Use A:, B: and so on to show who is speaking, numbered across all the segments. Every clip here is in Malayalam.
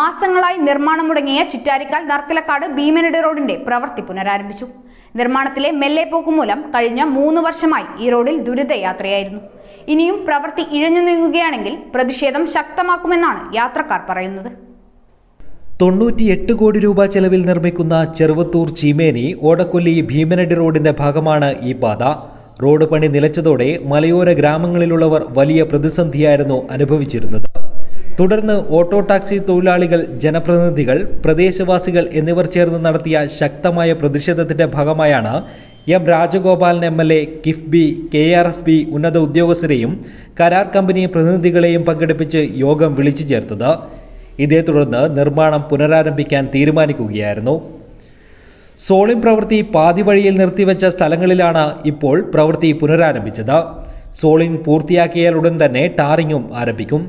A: മാസങ്ങളായി നിർമ്മാണം മുടങ്ങിയ ചിറ്റാരിക്കാൽ നർക്കലക്കാട് ഭീമനടി റോഡിന്റെ പ്രവൃത്തി പുനരാരംഭിച്ചു നിർമ്മാണത്തിലെ മെല്ലെപ്പോക്ക് മൂലം കഴിഞ്ഞ മൂന്ന് വർഷമായി ഈ റോഡിൽ ദുരിതയാത്രയായിരുന്നു ഇനിയും പ്രവൃത്തി ഇഴഞ്ഞു നീങ്ങുകയാണെങ്കിൽ പ്രതിഷേധം ശക്തമാക്കുമെന്നാണ് യാത്രക്കാർ പറയുന്നത്
B: തൊണ്ണൂറ്റിയെട്ട് കോടി രൂപ ചെലവിൽ നിർമ്മിക്കുന്ന ചെറുവത്തൂർ ചീമേനി ഓടക്കൊല്ലി ഭീമനടി റോഡിന്റെ ഭാഗമാണ് ഈ പാത റോഡ് പണി നിലച്ചതോടെ മലയോര ഗ്രാമങ്ങളിലുള്ളവർ വലിയ പ്രതിസന്ധിയായിരുന്നു അനുഭവിച്ചിരുന്നത് തുടർന്ന് ഓട്ടോ ടാക്സി തൊഴിലാളികൾ ജനപ്രതിനിധികൾ പ്രദേശവാസികൾ എന്നിവർ ചേർന്ന് നടത്തിയ ശക്തമായ പ്രതിഷേധത്തിന്റെ ഭാഗമായാണ് M Rajagopalan M L A KIIFB K R F B ഉന്നത ഉദ്യോഗസ്ഥരെയും കരാർ കമ്പനി പ്രതിനിധികളെയും പങ്കെടുപ്പിച്ച് യോഗം വിളിച്ചു ചേർത്തത് ഇതേ തുടർന്ന് നിർമ്മാണം പുനരാരംഭിക്കാൻ തീരുമാനിക്കുകയായിരുന്നു സോളിം പ്രവൃത്തി പാതിവഴിയിൽ നിർത്തിവെച്ച സ്ഥലങ്ങളിലാണ് ഇപ്പോൾ പ്രവൃത്തി പുനരാരംഭിച്ചത് സോളിംഗ് പൂർത്തിയാക്കിയാലുടൻ തന്നെ ടാറിങ്ങും ആരംഭിക്കും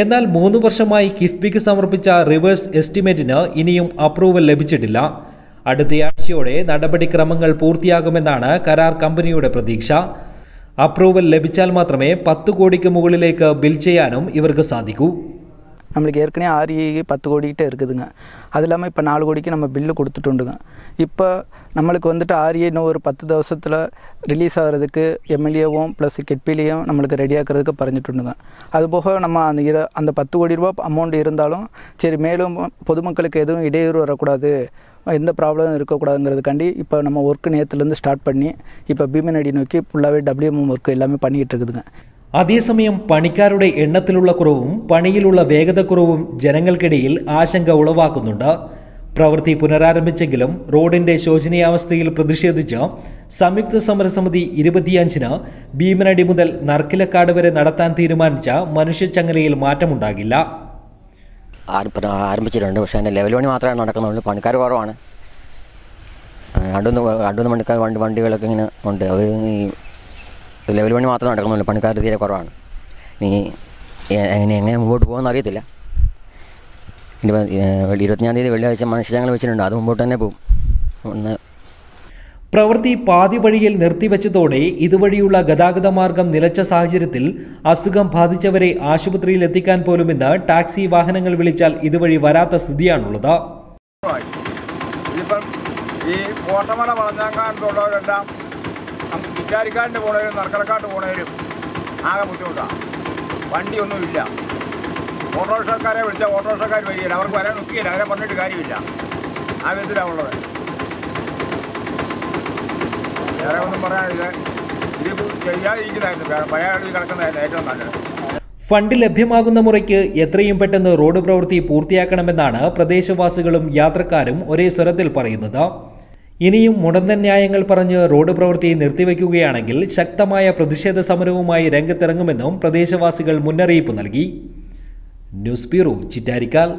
B: എന്നാൽ മൂന്ന് വർഷമായി കിഫ്ബിക്ക് സമർപ്പിച്ച റിവേഴ്സ് എസ്റ്റിമേറ്റിന് ഇനിയും അപ്രൂവൽ ലഭിച്ചിട്ടില്ല അടുത്തയാഴ്ചയോടെ നടപടിക്രമങ്ങൾ പൂർത്തിയാകുമെന്നാണ് കരാർ കമ്പനിയുടെ പ്രതീക്ഷ അപ്രൂവൽ ലഭിച്ചാൽ മാത്രമേ പത്ത് കോടിക്ക് മുകളിലേക്ക് ബിൽ ചെയ്യാനും ഇവർക്ക് സാധിക്കൂ
A: നമ്മൾ ஏற்கனவே ஆறு പത്ത് கோடிக்கிட்ட இருக்குதுங்க அது இல்லாமல் இப்போ நாலு கோடிக்கு நம்ம பில்லு கொடுத்துட்டுருக்கோம் இப்போ நம்மளுக்கு வந்துட்டு ஆரியே இன்னும் ஒரு பத்து தவசத்தில் ரிலீஸ் ஆகிறதுக்கு எம்எல்ஏவும் ப்ளஸ் கெட்பிலையும் நம்மளுக்கு ரெடியாக்குறதுக்கு பறஞ்சிட்டுருங்க அதுபோக நம்ம அந்த இர அந்த பத்து கோடி ரூபா அமௌண்ட் இருந்தாலும் சரி மேலும் பொதுமக்களுக்கு எதுவும் இடையூறு வரக்கூடாது எந்த ப்ராப்ளமும் இருக்கக்கூடாதுங்கிறதுக்காண்டி இப்போ நம்ம ஒர்க்கு நேரத்துலேருந்து ஸ்டார்ட் பண்ணி இப்போ அடி நோக்கி ஃபுல்லாகவே டபிள்யூஎம் ஒர்க் எல்லாமே பண்ணிகிட்டு இருக்குதுங்க
B: അതേസമയം പണിക്കാരുടെ എണ്ണത്തിലുള്ള കുറവും പണിയിലുള്ള വേഗതക്കുറവും ജനങ്ങൾക്കിടയിൽ ആശങ്ക ഉളവാക്കുന്നുണ്ട് പ്രവൃത്തി പുനരാരംഭിച്ചെങ്കിലും റോഡിന്റെ ശോചനീയാവസ്ഥയിൽ പ്രതിഷേധിച്ച് സംയുക്ത സമരസമിതി ഇരുപത്തിയഞ്ചിന് ഭീമനടി മുതൽ നർക്കിലക്കാട് വരെ നടത്താൻ തീരുമാനിച്ച മനുഷ്യച്ചങ്ങലയിൽ മാറ്റമുണ്ടാകില്ല
C: ആരംഭിച്ചിട്ടുണ്ട് പക്ഷേ അതിൻ്റെ ലെവൽ പണി മാത്രമേ നടക്കുന്നുള്ളൂ പണിക്കാർ കുറവാണ് രണ്ടുമൂന്ന് വണ്ടി വണ്ടികളൊക്കെ ഇങ്ങനെ ഉണ്ട് അവർ ഈ ലെവൽ പണി മാത്രം നടക്കുന്നുള്ളൂ പണിക്കാർ തീരെ കുറവാണ് ഇനി എങ്ങനെ എങ്ങനെ മുമ്പോട്ട് പോകുമെന്ന് അറിയത്തില്ല ഇരുപത്തിയാം തീയതി വെള്ളിയാഴ്ച മനുഷ്യങ്ങൾ വെച്ചിട്ടുണ്ട് അത് മുമ്പോട്ട് തന്നെ പോകും
B: ഒന്ന് പ്രവൃത്തി പാതി വഴിയിൽ നിർത്തിവെച്ചതോടെ ഇതുവഴിയുള്ള ഗതാഗത മാർഗം നിലച്ച സാഹചര്യത്തിൽ അസുഖം ബാധിച്ചവരെ ആശുപത്രിയിൽ എത്തിക്കാൻ പോലും ഇന്ന് ടാക്സി വാഹനങ്ങൾ വിളിച്ചാൽ ഇതുവഴി വരാത്ത സ്ഥിതിയാണുള്ളത്
C: ഈ കോട്ടമല വളഞ്ഞാങ്കാണ്ടുള്ളവരെല്ലാം കുറ്റാരിക്കാട്ടിന് പോണേലും നർക്കലക്കാട്ട് പോണേലും ആകെ ബുദ്ധിമുട്ടാണ് വണ്ടിയൊന്നുമില്ല ഓട്ടോറിക്ഷക്കാരെ വിളിച്ചാൽ ഓട്ടോറിക്ഷക്കാർ വരികയില്ല അവർക്ക് വരാൻ നിൽക്കുകയില്ല അവരെ പറഞ്ഞിട്ട് കാര്യമില്ല ആ വിധത്തിലാണുള്ളത് വേറെ ഒന്നും പറയാനില്ല ഇത് ചെയ്യാതിരിക്കുന്നതായിരുന്നു പഴയ കിടക്കുന്നതായിരുന്നു ഏറ്റവും നല്ലത്
B: ഫണ്ട് ലഭ്യമാകുന്ന മുറയ്ക്ക് എത്രയും പെട്ടെന്ന് റോഡ് പ്രവൃത്തി പൂർത്തിയാക്കണമെന്നാണ് പ്രദേശവാസികളും യാത്രക്കാരും ഒരേ സ്വരത്തിൽ പറയുന്നത് ഇനിയും മുടന്തൻ ന്യായങ്ങൾ പറഞ്ഞ് റോഡ് പ്രവൃത്തി നിർത്തിവെക്കുകയാണെങ്കിൽ ശക്തമായ പ്രതിഷേധ സമരവുമായി രംഗത്തിറങ്ങുമെന്നും പ്രദേശവാസികൾ മുന്നറിയിപ്പ് നൽകി ന്യൂസ് ബ്യൂറോ
A: ചിറ്റാരിക്കാൽ